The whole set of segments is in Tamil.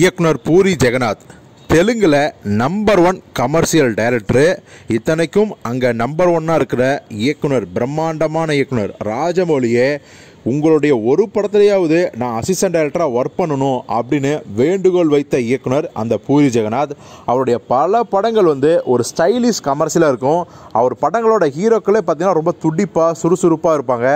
இயக்குனர் பூரி ஜெகநாத் தெலுங்கில் நம்பர் ஒன் கமர்ஷியல் டைரக்டரு இத்தனைக்கும் அங்கே நம்பர் ஒன்னாக இருக்கிற இயக்குனர் பிரம்மாண்டமான இயக்குனர் ராஜமௌலியே உங்களுடைய ஒரு படத்துலையாவது நான் அசிஸ்டன்ட் டைரக்டராக ஒர்க் பண்ணணும் அப்படின்னு வேண்டுகோள் வைத்த இயக்குனர் அந்த பூரி ஜெகநாத் அவருடைய பல படங்கள் வந்து ஒரு ஸ்டைலிஷ் கமர்ஷியலாக இருக்கும் அவர் படங்களோட ஹீரோக்களே பார்த்திங்கன்னா ரொம்ப துடிப்பாக சுறுசுறுப்பாக இருப்பாங்க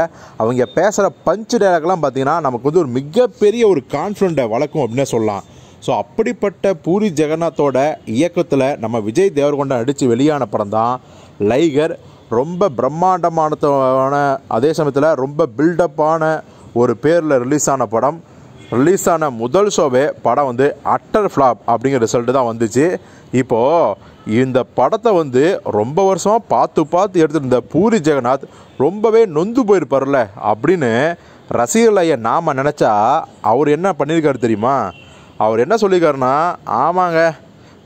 அவங்க பேசுகிற பஞ்சு டைலாக்லாம் பார்த்திங்கன்னா நமக்கு வந்து ஒரு மிகப்பெரிய ஒரு கான்ஃபிடண்ட்டை வளர்க்கும் அப்படின்னே சொல்லலாம் ஸோ அப்படிப்பட்ட பூரி ஜெகநாத்தோட இயக்கத்தில் நம்ம விஜய் தேவர்கொண்டா அடித்து வெளியான படம் தான் லைகர் ரொம்ப பிரம்மாண்டமானத்தான அதே சமயத்தில் ரொம்ப பில்டப்பான ஒரு பேரில் ரிலீஸ் ஆன படம் ரிலீஸ் ஆன முதல் ஷோவே படம் வந்து அட்டர் ஃப்ளாப் அப்படிங்கிற ரிசல்ட்டு தான் வந்துச்சு இப்போது இந்த படத்தை வந்து ரொம்ப வருஷமாக பார்த்து பார்த்து எடுத்துருந்த பூரி ஜெகநாத் ரொம்பவே நொந்து போயிருப்பார்ல அப்படின்னு ரசிகர்லைய நாம் நினச்சா அவர் என்ன பண்ணியிருக்காரு தெரியுமா அவர் என்ன சொல்லியிருக்காருன்னா ஆமாங்க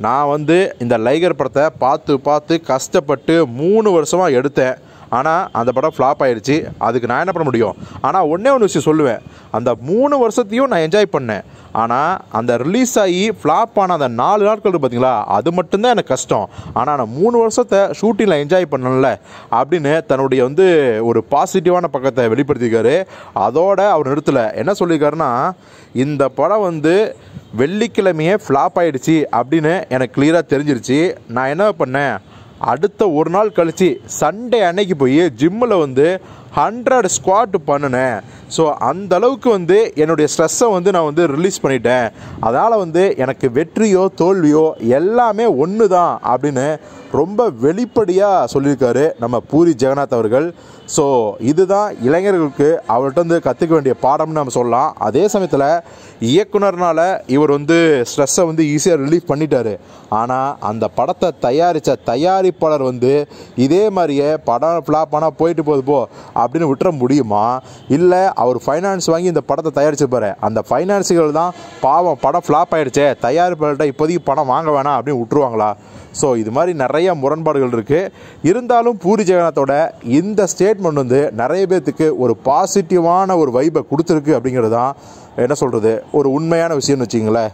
நான் வந்து இந்த லைகர் படத்தை பார்த்து பார்த்து கஷ்டப்பட்டு மூணு வருஷமாக எடுத்தேன் ஆனால் அந்த படம் ஃப்ளாப் ஆயிடுச்சு அதுக்கு நான் என்ன பண்ண முடியும் ஆனால் ஒன்றே ஒன்று விஷயம் சொல்லுவேன் அந்த மூணு வருஷத்தையும் நான் என்ஜாய் பண்ணேன் ஆனால் அந்த ரிலீஸ் ஆகி ஃப்ளாப் ஆன அந்த நாலு நாட்கள் பார்த்தீங்களா அது மட்டும்தான் எனக்கு கஷ்டம் ஆனால் நான் மூணு வருஷத்தை ஷூட்டிங்கில் என்ஜாய் பண்ணல அப்படின்னு தன்னுடைய வந்து ஒரு பாசிட்டிவான பக்கத்தை வெளிப்படுத்தியிருக்காரு அதோட அவர் நிறுத்தலை என்ன சொல்லியிருக்காருன்னா இந்த படம் வந்து வெள்ளிக்கிழமையே ஃப்ளாப் ஆகிடுச்சி அப்படின்னு எனக்கு கிளியராக தெரிஞ்சிருச்சு நான் என்ன பண்ணேன் அடுத்த ஒரு நாள் கழித்து சண்டே அன்னைக்கு போய் ஜிம்மில் வந்து ஹண்ட்ரட் ஸ்குவாட் பண்ணினேன் ஸோ அந்த அளவுக்கு வந்து என்னுடைய ஸ்ட்ரெஸ்ஸை வந்து நான் வந்து ரிலீஸ் பண்ணிட்டேன் அதனால் வந்து எனக்கு வெற்றியோ தோல்வியோ எல்லாமே ஒன்று தான் அப்படின்னு ரொம்ப வெளிப்படையாக சொல்லியிருக்காரு நம்ம பூரி ஜெகநாத் அவர்கள் ஸோ இதுதான் இளைஞர்களுக்கு அவர்கிட்ட வந்து கற்றுக்க வேண்டிய பாடம்னு நம்ம சொல்லலாம் அதே சமயத்தில் இயக்குனர்னால் இவர் வந்து ஸ்ட்ரெஸ்ஸை வந்து ஈஸியாக ரிலீஃப் பண்ணிட்டார் ஆனால் அந்த படத்தை தயாரித்த தயாரிப்பாளர் வந்து இதே மாதிரியே படம் ஃப்ளாப் ஆனால் போயிட்டு போகுது போ அப்படின்னு விட்டுற முடியுமா இல்லை அவர் ஃபைனான்ஸ் வாங்கி இந்த படத்தை தயாரிச்சிருப்பாரு அந்த ஃபைனான்ஸுகள் தான் பாவம் படம் ஃப்ளாப் ஆகிடுச்சே தயாரிப்பாளர்கிட்ட இப்போதைக்கு படம் வாங்க வேணாம் அப்படின்னு விட்டுருவாங்களா ஸோ இது மாதிரி நிறைய முரண்பாடுகள் இருக்குது இருந்தாலும் பூரி ஜெகநாத்தோட இந்த ஸ்டேட்மெண்ட் வந்து நிறைய பேர்த்துக்கு ஒரு பாசிட்டிவான ஒரு வைப்பை கொடுத்துருக்கு அப்படிங்கிறது தான் என்ன சொல்கிறது ஒரு உண்மையான விஷயம்னு வச்சிங்களேன்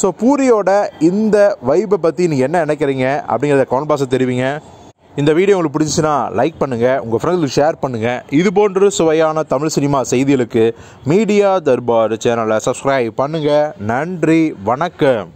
ஸோ பூரியோட இந்த வைப்பை பற்றி நீங்கள் என்ன நினைக்கிறீங்க அப்படிங்கிறத கவன் பாஸை தெரிவிங்க இந்த வீடியோ உங்களுக்கு பிடிச்சிச்சுன்னா லைக் பண்ணுங்கள் உங்கள் ஃப்ரெண்ட்ஸுக்கு ஷேர் பண்ணுங்கள் இது போன்ற சுவையான தமிழ் சினிமா செய்திகளுக்கு மீடியா தர்பார் சேனலை சப்ஸ்கிரைப் பண்ணுங்கள் நன்றி வணக்கம்